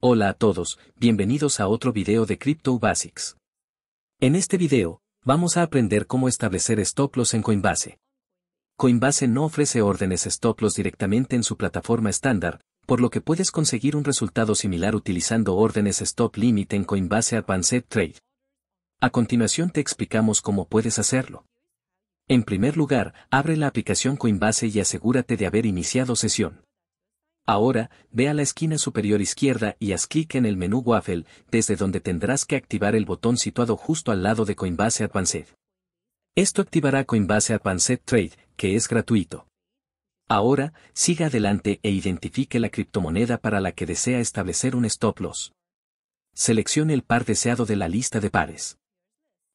Hola a todos, bienvenidos a otro video de Crypto Basics. En este video, vamos a aprender cómo establecer stop loss en Coinbase. Coinbase no ofrece órdenes stop loss directamente en su plataforma estándar, por lo que puedes conseguir un resultado similar utilizando órdenes stop limit en Coinbase Advanced Trade. A continuación te explicamos cómo puedes hacerlo. En primer lugar, abre la aplicación Coinbase y asegúrate de haber iniciado sesión. Ahora, ve a la esquina superior izquierda y haz clic en el menú Waffle, desde donde tendrás que activar el botón situado justo al lado de Coinbase Advanced. Esto activará Coinbase Advanced Trade, que es gratuito. Ahora, siga adelante e identifique la criptomoneda para la que desea establecer un stop loss. Seleccione el par deseado de la lista de pares.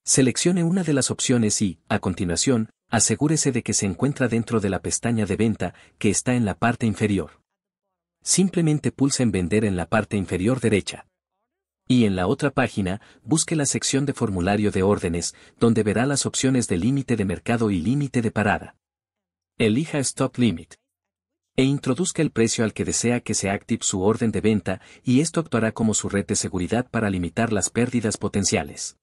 Seleccione una de las opciones y, a continuación, asegúrese de que se encuentra dentro de la pestaña de venta, que está en la parte inferior simplemente pulse en Vender en la parte inferior derecha. Y en la otra página, busque la sección de formulario de órdenes, donde verá las opciones de límite de mercado y límite de parada. Elija Stop Limit. E introduzca el precio al que desea que se active su orden de venta y esto actuará como su red de seguridad para limitar las pérdidas potenciales.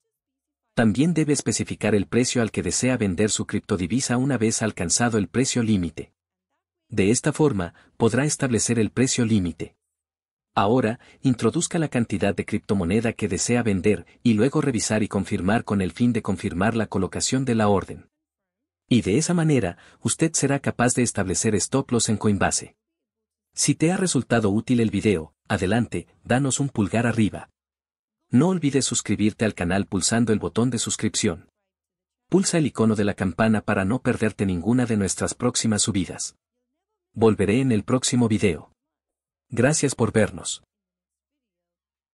También debe especificar el precio al que desea vender su criptodivisa una vez alcanzado el precio límite. De esta forma, podrá establecer el precio límite. Ahora, introduzca la cantidad de criptomoneda que desea vender y luego revisar y confirmar con el fin de confirmar la colocación de la orden. Y de esa manera, usted será capaz de establecer stop loss en Coinbase. Si te ha resultado útil el video, adelante, danos un pulgar arriba. No olvides suscribirte al canal pulsando el botón de suscripción. Pulsa el icono de la campana para no perderte ninguna de nuestras próximas subidas. Volveré en el próximo video. Gracias por vernos.